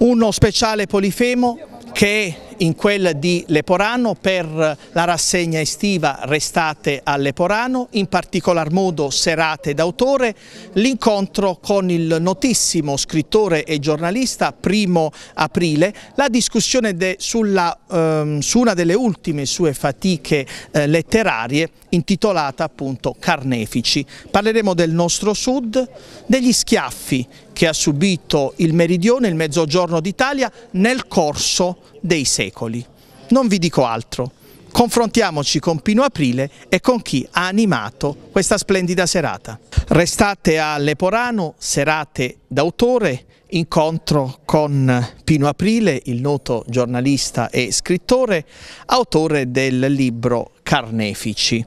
uno speciale polifemo che in quella di Leporano per la rassegna estiva Restate a Leporano, in particolar modo Serate d'autore, l'incontro con il notissimo scrittore e giornalista primo aprile, la discussione sulla, ehm, su una delle ultime sue fatiche eh, letterarie intitolata appunto Carnefici. Parleremo del nostro sud, degli schiaffi che ha subito il meridione, il mezzogiorno d'Italia nel corso dei secoli. Non vi dico altro. Confrontiamoci con Pino Aprile e con chi ha animato questa splendida serata. Restate a Leporano, serate d'autore, incontro con Pino Aprile, il noto giornalista e scrittore, autore del libro Carnefici.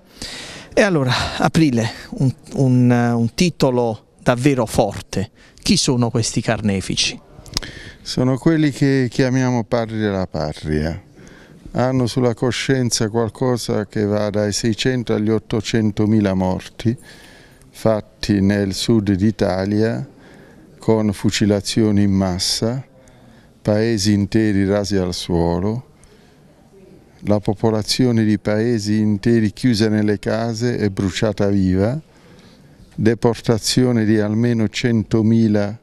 E allora, Aprile, un, un, un titolo davvero forte. Chi sono questi carnefici? Sono quelli che chiamiamo padri della patria. Hanno sulla coscienza qualcosa che va dai 600 agli 800 mila morti fatti nel sud d'Italia con fucilazioni in massa, paesi interi rasi al suolo, la popolazione di paesi interi chiusa nelle case e bruciata viva, deportazione di almeno 100.000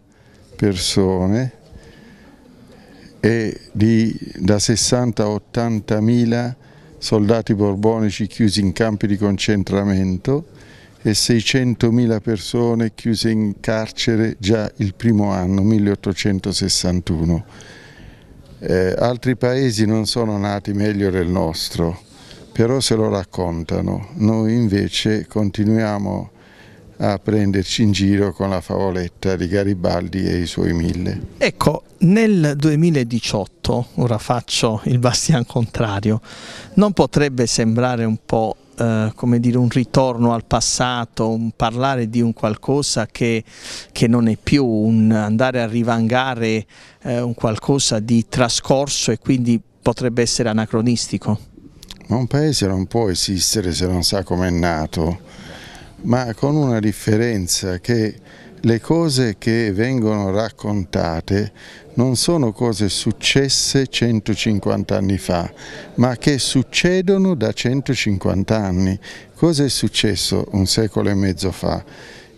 persone, e di, da 60 a 80 mila soldati borbonici chiusi in campi di concentramento e 600 mila persone chiuse in carcere già il primo anno, 1861. Eh, altri paesi non sono nati meglio del nostro, però se lo raccontano. Noi invece continuiamo a a prenderci in giro con la favoletta di Garibaldi e i suoi mille. Ecco, nel 2018, ora faccio il bastian contrario, non potrebbe sembrare un po' eh, come dire, un ritorno al passato, un parlare di un qualcosa che, che non è più, un andare a rivangare uh, un qualcosa di trascorso e quindi potrebbe essere anacronistico? Ma un paese non può esistere se non sa com'è nato ma con una differenza che le cose che vengono raccontate non sono cose successe 150 anni fa, ma che succedono da 150 anni. Cosa è successo un secolo e mezzo fa?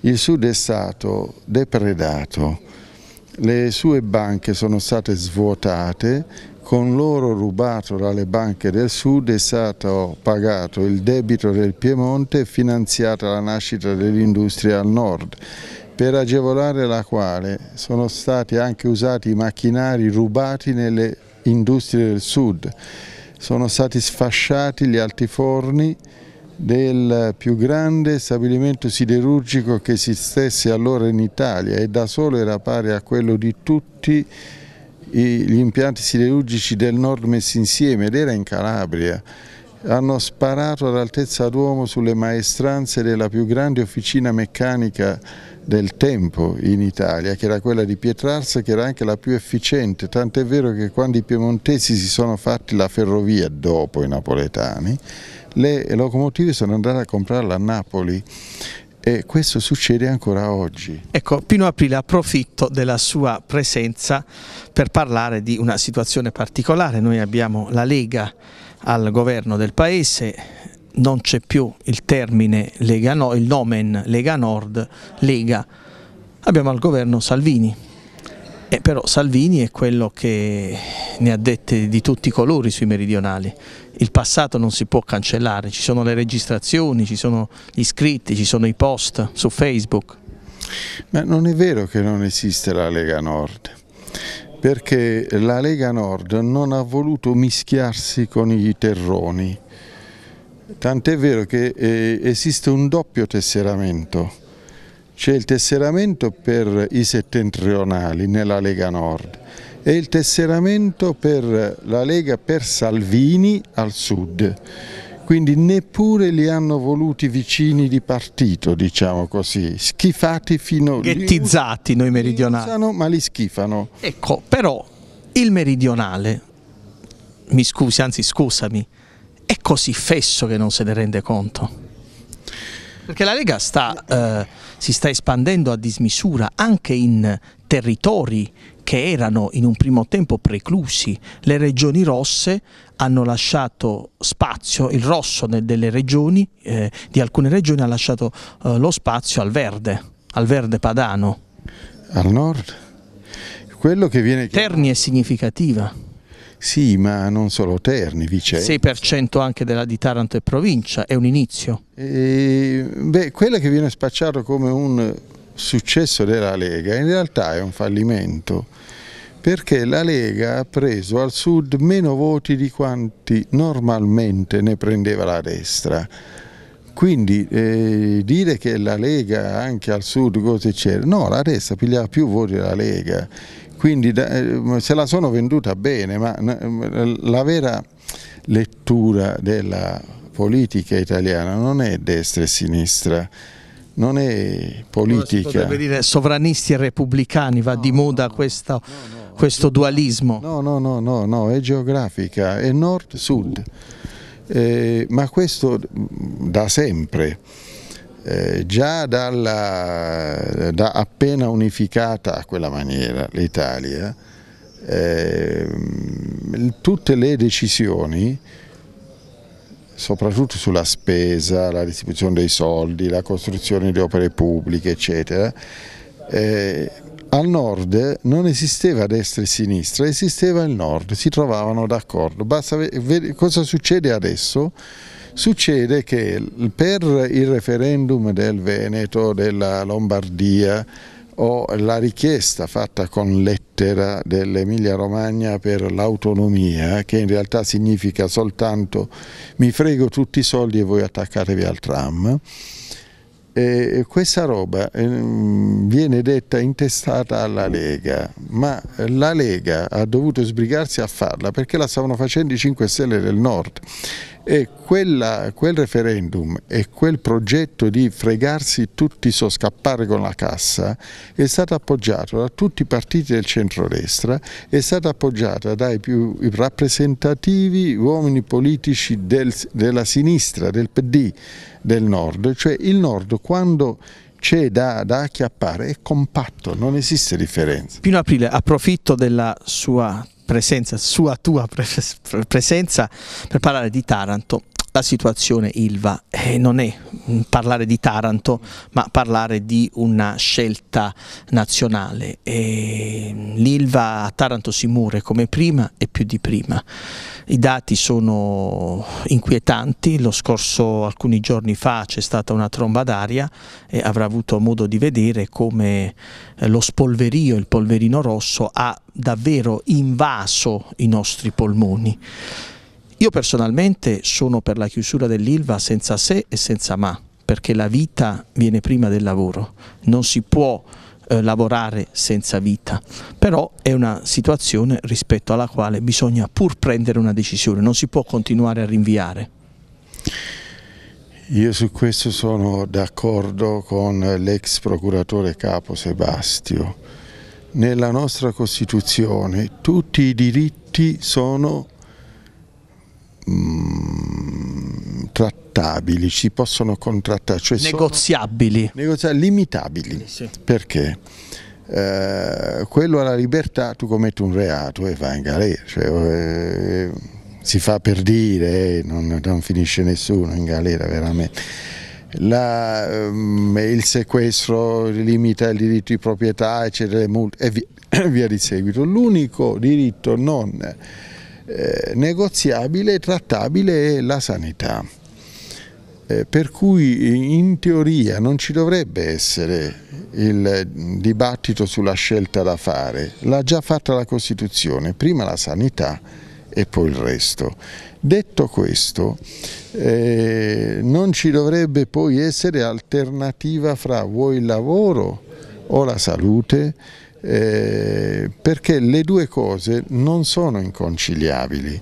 Il Sud è stato depredato, le sue banche sono state svuotate con l'oro rubato dalle banche del sud è stato pagato il debito del Piemonte e finanziata la nascita dell'industria al nord per agevolare la quale sono stati anche usati i macchinari rubati nelle industrie del sud, sono stati sfasciati gli altiforni del più grande stabilimento siderurgico che esistesse allora in Italia e da solo era pari a quello di tutti i gli impianti siderurgici del nord messi insieme ed era in Calabria hanno sparato ad altezza d'uomo sulle maestranze della più grande officina meccanica del tempo in Italia, che era quella di Pietrarsa, che era anche la più efficiente, tant'è vero che quando i piemontesi si sono fatti la ferrovia dopo i napoletani, le locomotive sono andate a comprarla a Napoli e questo succede ancora oggi. Ecco, Pino Aprile approfitto della sua presenza per parlare di una situazione particolare. Noi abbiamo la Lega al governo del Paese, non c'è più il termine Lega no, il nomen Lega Nord, Lega. Abbiamo al governo Salvini, eh, però Salvini è quello che ne ha dette di tutti i colori sui meridionali. Il passato non si può cancellare, ci sono le registrazioni, ci sono gli iscritti, ci sono i post su Facebook. Ma non è vero che non esiste la Lega Nord, perché la Lega Nord non ha voluto mischiarsi con i terroni. Tant'è vero che eh, esiste un doppio tesseramento c'è il tesseramento per i settentrionali nella Lega Nord e il tesseramento per la Lega per Salvini al sud. Quindi neppure li hanno voluti vicini di partito, diciamo così, schifati fino... a... Ghettizzati noi meridionali. Li usano, ma li schifano. Ecco, però il meridionale, mi scusi, anzi scusami, è così fesso che non se ne rende conto. Perché la Lega sta... Eh, si sta espandendo a dismisura anche in territori che erano in un primo tempo preclusi. Le regioni rosse hanno lasciato spazio, il rosso delle regioni, eh, di alcune regioni ha lasciato eh, lo spazio al verde, al verde padano. Al nord? Quello che viene... Terni è significativa. Sì, ma non solo Terni, Vicenza. 6% anche della di Taranto e provincia, è un inizio. E, beh, quella che viene spacciato come un successo della Lega in realtà è un fallimento perché la Lega ha preso al sud meno voti di quanti normalmente ne prendeva la destra. Quindi eh, dire che la Lega anche al sud cosa c'era, no, la destra pigliava più voti della Lega quindi eh, se la sono venduta bene, ma la vera lettura della politica italiana non è destra e sinistra, non è politica. Si dire sovranisti e repubblicani, va no, di moda no, questo, no, questo dualismo. No, no, no, no, è geografica, è nord-sud, eh, ma questo da sempre. Eh, già dalla, da appena unificata a quella maniera l'Italia, eh, tutte le decisioni, soprattutto sulla spesa, la distribuzione dei soldi, la costruzione di opere pubbliche, eccetera, eh, al nord non esisteva destra e sinistra, esisteva il nord, si trovavano d'accordo. Cosa succede adesso? Succede che per il referendum del Veneto, della Lombardia o la richiesta fatta con lettera dell'Emilia Romagna per l'autonomia, che in realtà significa soltanto mi frego tutti i soldi e voi attaccatevi al tram, e questa roba ehm, viene detta intestata alla Lega, ma la Lega ha dovuto sbrigarsi a farla perché la stavano facendo i 5 Stelle del Nord e quella, quel referendum e quel progetto di fregarsi tutti, so scappare con la cassa, è stato appoggiato da tutti i partiti del centrodestra, è stato appoggiato dai più rappresentativi uomini politici del, della sinistra, del PD del nord, cioè il nord quando c'è da, da acchiappare, è compatto, non esiste differenza. Pino Aprile, approfitto della sua presenza, sua tua presenza per parlare di Taranto la situazione Ilva eh, non è mm, parlare di Taranto ma parlare di una scelta nazionale. Mm, L'Ilva a Taranto si muore come prima e più di prima. I dati sono inquietanti, lo scorso alcuni giorni fa c'è stata una tromba d'aria e avrà avuto modo di vedere come eh, lo spolverio, il polverino rosso ha davvero invaso i nostri polmoni. Io personalmente sono per la chiusura dell'ILVA senza se e senza ma, perché la vita viene prima del lavoro, non si può eh, lavorare senza vita, però è una situazione rispetto alla quale bisogna pur prendere una decisione, non si può continuare a rinviare. Io su questo sono d'accordo con l'ex procuratore capo Sebastio. Nella nostra Costituzione tutti i diritti sono mh, mm, trattabili, si possono contrattare, cioè negoziabili. negoziabili, limitabili, sì. perché eh, quello alla libertà tu commetti un reato e vai in galera, cioè, eh, si fa per dire, eh, non, non finisce nessuno in galera veramente. La, um, il sequestro limita il diritto di proprietà, eccetera, e via, via di seguito. L'unico diritto non eh, negoziabile e trattabile è la sanità. Eh, per cui in teoria non ci dovrebbe essere il dibattito sulla scelta da fare, l'ha già fatta la Costituzione, prima la sanità e poi il resto. Detto questo, eh, non ci dovrebbe poi essere alternativa fra vuoi il lavoro o la salute, eh, perché le due cose non sono inconciliabili.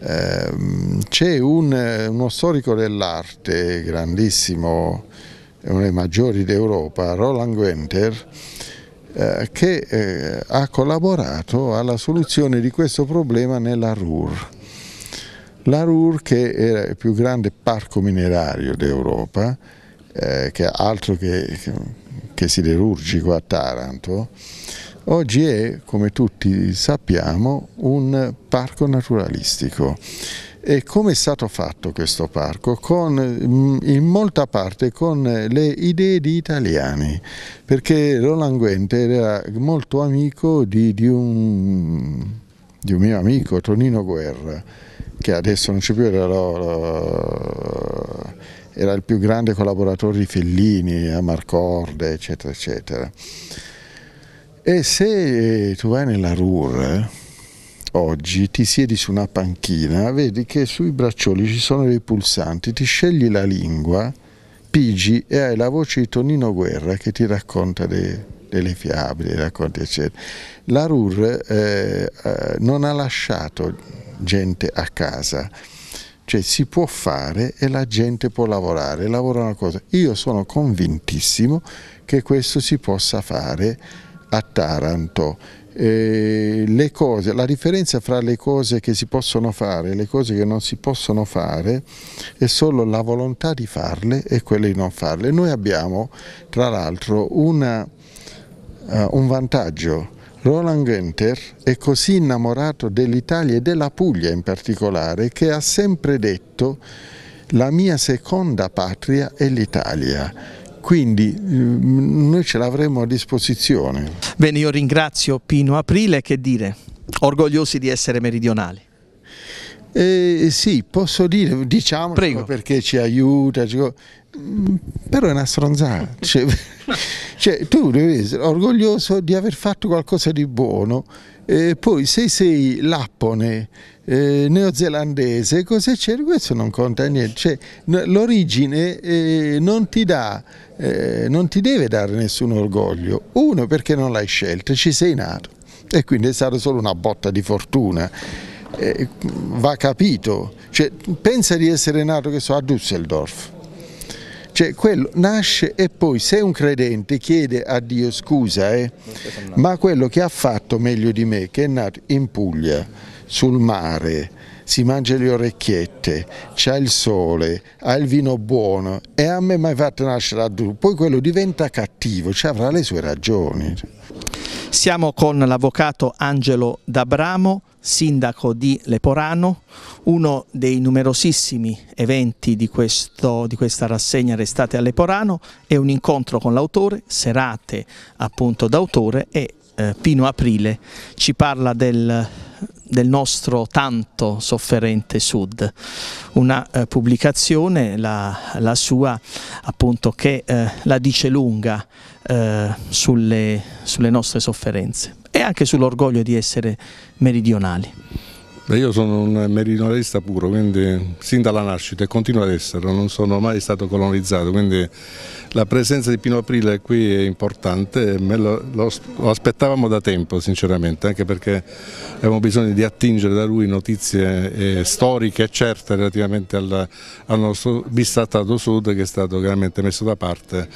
Ehm, c'è un, uno storico dell'arte grandissimo, uno dei maggiori d'Europa, Roland Guenter, eh, che eh, ha collaborato alla soluzione di questo problema nella RUR. La RUR che era il più grande parco minerario d'Europa, eh, che altro che anche siderurgico a Taranto, oggi è, come tutti sappiamo, un parco naturalistico. E come è stato fatto questo parco? Con, mm, in molta parte con le idee di italiani, perché Roland Guente era molto amico di, di, un, di un mio amico, Tonino Guerra, che adesso non c'è più, era lo, lo era il più grande collaboratore di Fellini, a eh, Marcorde, eccetera, eccetera. E se tu vai nella RUR eh, oggi, ti siedi su una panchina, vedi che sui braccioli ci sono dei pulsanti, ti scegli la lingua, pigi e hai la voce di Tonino Guerra che ti racconta dei delle fiabe, dei racconti, eccetera. La RUR eh, eh, non ha lasciato gente a casa. Cioè si può fare e la gente può lavorare, lavora una cosa. Io sono convintissimo che questo si possa fare a Taranto. Eh, cose, la differenza fra le cose che si possono fare e le cose che non si possono fare è solo la volontà di farle e quella di non farle. Noi abbiamo tra l'altro uh, un vantaggio Roland Günther è così innamorato dell'Italia e della Puglia in particolare che ha sempre detto la mia seconda patria è l'Italia. Quindi mm, noi ce l'avremo a disposizione. Bene, io ringrazio Pino Aprile, che dire, orgogliosi di essere meridionali. Eh, sì, posso dire, diciamo perché ci aiuta, mm, però è una stronzata. Cioè, cioè, tu devi essere orgoglioso di aver fatto qualcosa di buono, eh, poi se sei lappone, eh, neozelandese, cosa c'è? Questo non conta niente. Cioè, l'origine eh, non, eh, non ti deve dare nessun orgoglio. Uno, perché non l'hai scelta, ci sei nato. E quindi è stata solo una botta di fortuna eh, va capito, cioè, pensa di essere nato so, a Düsseldorf, cioè quello nasce e poi se un credente chiede a Dio scusa, eh, ma quello che ha fatto meglio di me, che è nato in Puglia, sul mare, si mangia le orecchiette, c'è il sole, ha il vino buono e a me mi hai fatto nascere a Düsseldorf, poi quello diventa cattivo, cioè avrà le sue ragioni. Siamo con l'avvocato Angelo D'Abramo, sindaco di Leporano, uno dei numerosissimi eventi di, questo, di questa rassegna Restate a Leporano è un incontro con l'autore, serate appunto d'autore e eh, Pino Aprile ci parla del, del nostro tanto sofferente sud, una eh, pubblicazione, la, la, sua appunto che eh, la dice lunga eh, sulle, sulle nostre sofferenze e anche sull'orgoglio di essere meridionali? Beh, io sono un meridionalista puro, quindi sin dalla nascita e continuo ad esserlo, non sono mai stato colonizzato, quindi la presenza di Pino Aprile qui è importante, lo, lo, lo, aspettavamo da tempo sinceramente, anche perché avevamo bisogno di attingere da lui notizie eh, storiche e certe relativamente al, al nostro bistattato sud che è stato chiaramente messo da parte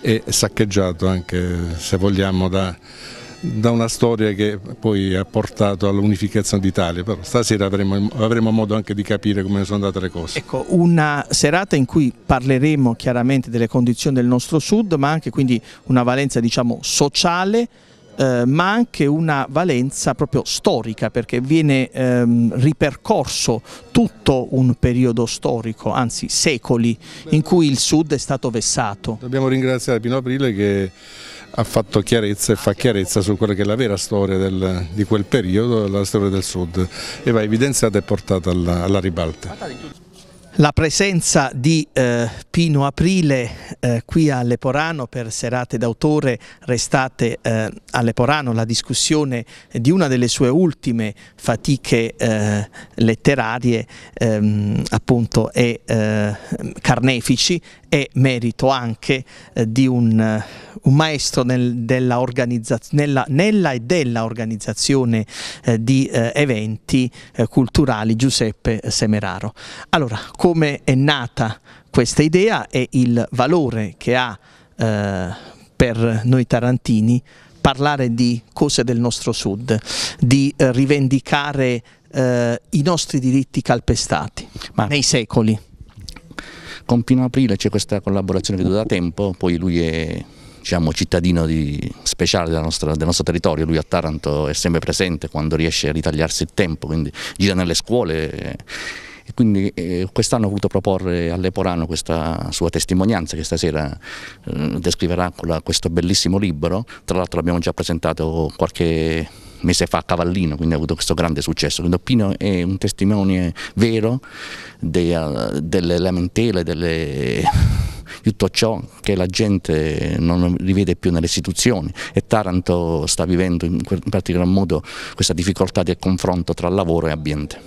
e saccheggiato anche se vogliamo da da una storia che poi ha portato all'unificazione d'Italia, però stasera avremo, avremo, modo anche di capire come sono andate le cose. Ecco, una serata in cui parleremo chiaramente delle condizioni del nostro sud, ma anche quindi una valenza diciamo sociale, eh, ma anche una valenza proprio storica perché viene ehm, ripercorso tutto un periodo storico, anzi secoli, in cui il sud è stato vessato. Dobbiamo ringraziare Pino Aprile che ha fatto chiarezza e fa chiarezza su quella che è la vera storia del, di quel periodo, la storia del Sud e va evidenziata e portata alla, alla ribalta. La presenza di eh, Pino Aprile eh, qui a Leporano per serate d'autore restate eh, a Leporano, la discussione di una delle sue ultime fatiche eh, letterarie ehm, appunto è eh, Carnefici è merito anche eh, di un, eh, un maestro nel, nella, nella, e della organizzazione eh, di eh, eventi eh, culturali, Giuseppe Semeraro. Allora, come è nata questa idea e il valore che ha eh, per noi tarantini parlare di cose del nostro sud, di rivendicare i nostri diritti calpestati Ma... nei secoli. Con Pino Aprile c'è questa collaborazione che dura da tempo, poi lui è diciamo, cittadino di, speciale nostra, del nostro territorio, lui a Taranto è sempre presente quando riesce a ritagliarsi il tempo, quindi gira nelle scuole. E, quindi eh, quest'anno ho voluto proporre all'Eporano questa sua testimonianza che stasera eh, descriverà quella, questo bellissimo libro, tra l'altro l'abbiamo già presentato qualche mese fa a Cavallino, quindi ha avuto questo grande successo. Quindi Pino è un testimone vero de, uh, delle lamentele, delle tutto ciò che la gente non rivede più nelle istituzioni e Taranto sta vivendo in particolar modo questa difficoltà del confronto tra lavoro e ambiente.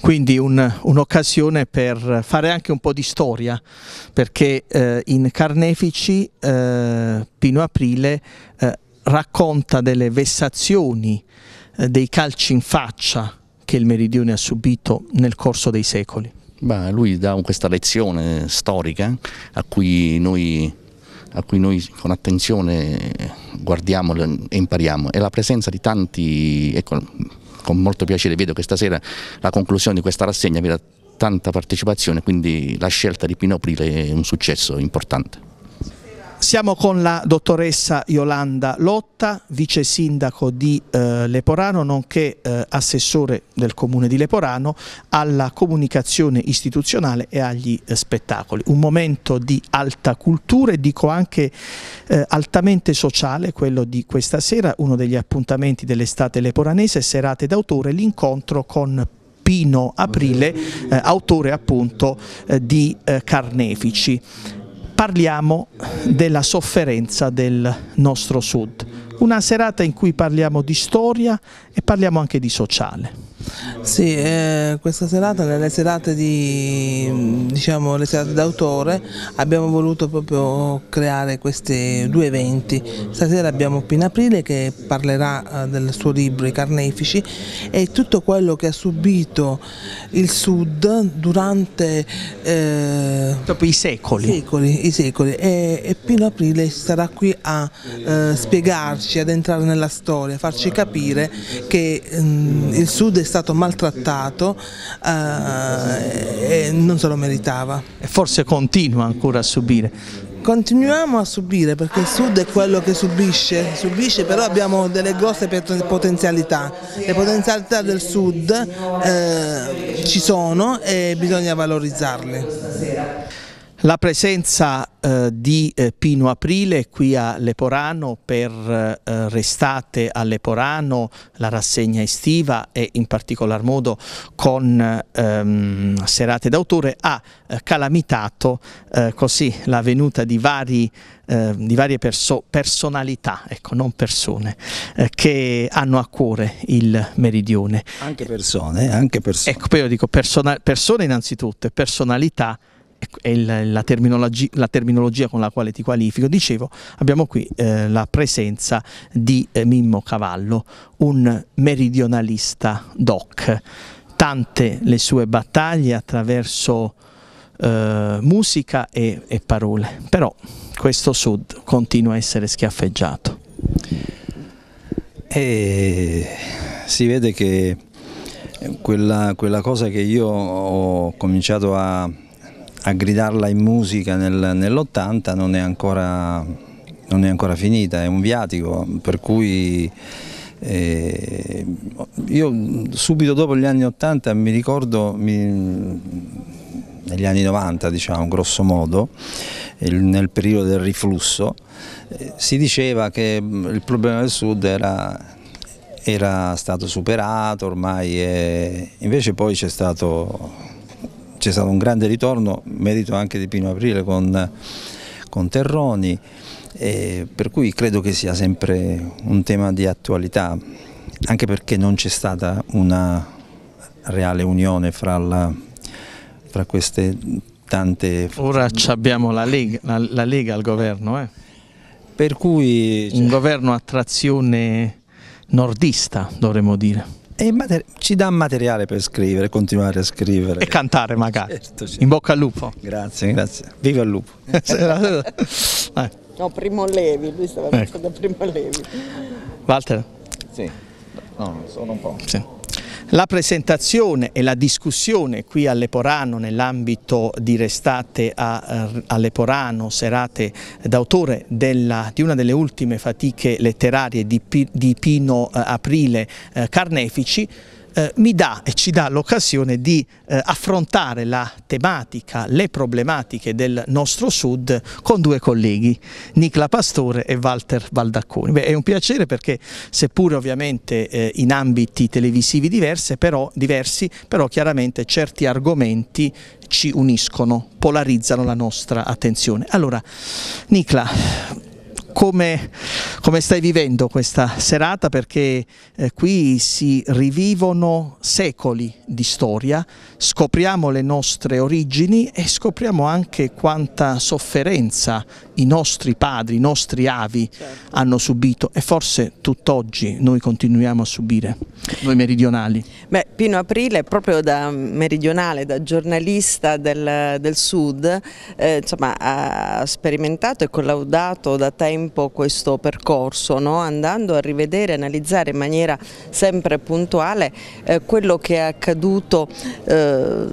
Quindi un'occasione un per fare anche un po' di storia, perché eh, in Carnefici eh, Pino Aprile eh, racconta delle vessazioni, eh, dei calci in faccia che il Meridione ha subito nel corso dei secoli. Beh, lui dà questa lezione storica a cui noi a cui noi con attenzione guardiamo e impariamo è la presenza di tanti, ecco, con molto piacere vedo che stasera la conclusione di questa rassegna avrà tanta partecipazione, quindi la scelta di Pino Aprile è un successo importante. Siamo con la dottoressa Yolanda Lotta, vice sindaco di eh, Leporano, nonché eh, assessore del comune di Leporano alla comunicazione istituzionale e agli eh, spettacoli. Un momento di alta cultura e dico anche eh, altamente sociale, quello di questa sera, uno degli appuntamenti dell'estate leporanese, serate d'autore, l'incontro con Pino Aprile, eh, autore appunto eh, di Carnefici parliamo della sofferenza del nostro Sud. Una serata in cui parliamo di storia e parliamo anche di sociale. Sì, eh, questa serata, nelle serate di, diciamo, abbiamo voluto proprio creare questi due eventi. Stasera abbiamo Pina Aprile che parlerà eh, del suo libro I Carnefici e tutto quello che ha subito il Sud durante eh, i secoli. secoli, i secoli. E, e Pino Aprile sarà qui a eh, spiegarci aiutarci ad entrare nella storia, farci capire che mh, mm, il Sud è stato maltrattato eh, e non se lo meritava. E forse continua ancora a subire. Continuiamo a subire perché il Sud è quello che subisce, subisce però abbiamo delle grosse potenzialità, le potenzialità del Sud eh, ci sono e bisogna valorizzarle. La presenza eh, di eh, Pino Aprile qui a Leporano per eh, Restate a Leporano, la rassegna estiva e in particolar modo con ehm, serate d'autore ha eh, calamitato eh, così la venuta di, vari, eh, di varie perso personalità, ecco, non persone, che hanno a cuore il meridione. Anche persone, anche persone. Ecco, io dico persona persone innanzitutto e personalità Ecco, è la terminologia, la, terminologia con la quale ti qualifico, dicevo, abbiamo qui eh, la presenza di eh, Mimmo Cavallo, un meridionalista doc. Tante le sue battaglie attraverso eh, musica e, e parole, però questo sud continua a essere schiaffeggiato. E si vede che quella, quella cosa che io ho cominciato a a gridarla in musica nel, nell'80 non è, ancora, non è ancora finita, è un viatico per cui... Eh, io subito dopo gli anni 80 mi ricordo, mi, negli anni 90 diciamo grosso modo, nel periodo del riflusso, eh, si diceva che mm, il problema del sud era, era stato superato ormai, e invece poi c'è stato c'è stato un grande ritorno, merito anche di Pino Aprile con, con Terroni, per cui credo che sia sempre un tema di attualità, anche perché non c'è stata una reale unione fra, la, fra queste tante... Ora abbiamo la Lega, la, la Lega al governo, eh? per cui... Un governo a trazione nordista dovremmo dire. E ci dà materiale per scrivere, continuare a scrivere. E cantare magari. Certo, certo. In bocca al lupo. Grazie, grazie. Viva il lupo. Eh. no, Primo Levi, lui stava ecco. da Primo Levi. Walter? Sì, no, solo un po'. Sì. La presentazione e la discussione qui a Leporano nell'ambito di restate a, eh, a Leporano, serate d'autore di una delle ultime fatiche letterarie di, di Pino eh, Aprile eh, Carnefici, eh, mi dà e ci dà l'occasione di eh, affrontare la tematica, le problematiche del nostro Sud con due colleghi, Nicla Pastore e Walter Valdacconi. Beh, è un piacere perché seppure ovviamente eh, in ambiti televisivi diverse, però, diversi, però chiaramente certi argomenti ci uniscono, polarizzano la nostra attenzione. Allora, Nicla, come, come, stai vivendo questa serata perché eh, qui si rivivono secoli di storia, scopriamo le nostre origini e scopriamo anche quanta sofferenza i nostri padri, i nostri avi certo. hanno subito e forse tutt'oggi noi continuiamo a subire, noi meridionali. Beh, Pino Aprile proprio da meridionale, da giornalista del, del sud, eh, insomma, ha sperimentato e collaudato da Time tempo questo percorso, no? andando a rivedere, e analizzare in maniera sempre puntuale eh, quello che è accaduto eh,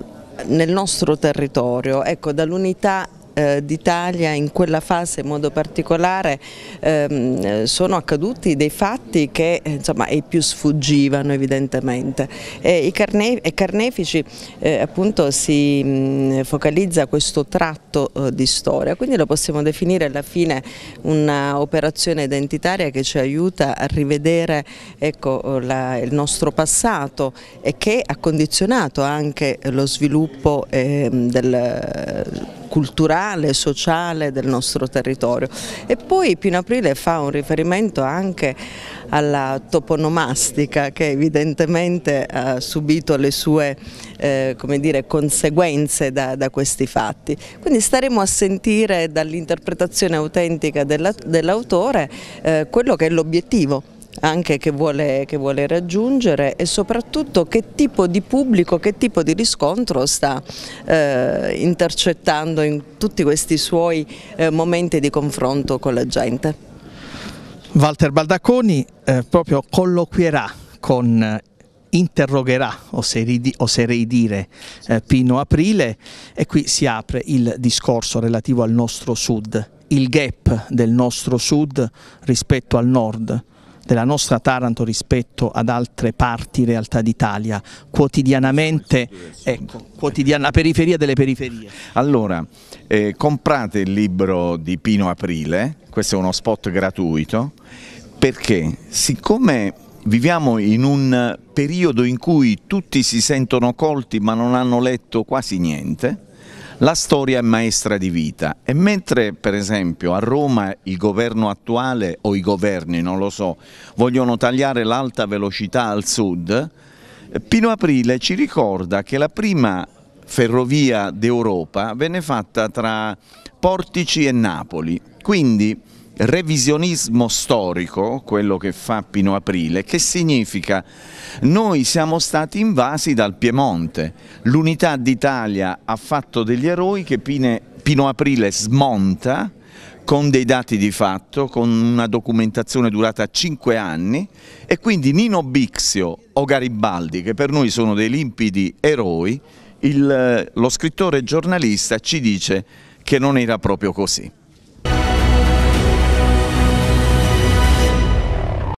nel nostro territorio, ecco, dall'unità eh, d'Italia in quella fase in modo particolare ehm, sono accaduti dei fatti che eh, insomma, ai più sfuggivano evidentemente e i carne, carnefici eh, appunto si mh, focalizza questo tratto eh, di storia, quindi lo possiamo definire alla fine un'operazione identitaria che ci aiuta a rivedere ecco, la, il nostro passato e che ha condizionato anche lo sviluppo ehm, del culturale, sociale del nostro territorio. E poi Pino Aprile fa un riferimento anche alla toponomastica che evidentemente ha subito le sue eh, dire, conseguenze da, da, questi fatti. Quindi staremo a sentire dall'interpretazione autentica dell'autore dell eh, quello che è l'obiettivo anche che vuole, che vuole raggiungere e soprattutto che tipo di pubblico, che tipo di riscontro sta eh, intercettando in tutti questi suoi eh, momenti di confronto con la gente. Walter Baldacconi eh, proprio colloquierà con eh, interrogherà, oserei, dire, eh, Pino Aprile e qui si apre il discorso relativo al nostro sud, il gap del nostro sud rispetto al nord della nostra Taranto rispetto ad altre parti realtà d'Italia, quotidianamente, ecco, quotidian la periferia delle periferie. Allora, eh, comprate il libro di Pino Aprile, questo è uno spot gratuito, perché siccome viviamo in un periodo in cui tutti si sentono colti ma non hanno letto quasi niente, la storia è maestra di vita e mentre per esempio a Roma il governo attuale o i governi, non lo so, vogliono tagliare l'alta velocità al sud, Pino Aprile ci ricorda che la prima ferrovia d'Europa venne fatta tra Portici e Napoli, quindi revisionismo storico, quello che fa Pino Aprile, che significa noi siamo stati invasi dal Piemonte, l'unità d'Italia ha fatto degli eroi che Pino Aprile smonta con dei dati di fatto, con una documentazione durata 5 anni e quindi Nino Bixio o Garibaldi, che per noi sono dei limpidi eroi, il, lo scrittore giornalista ci dice che non era proprio così.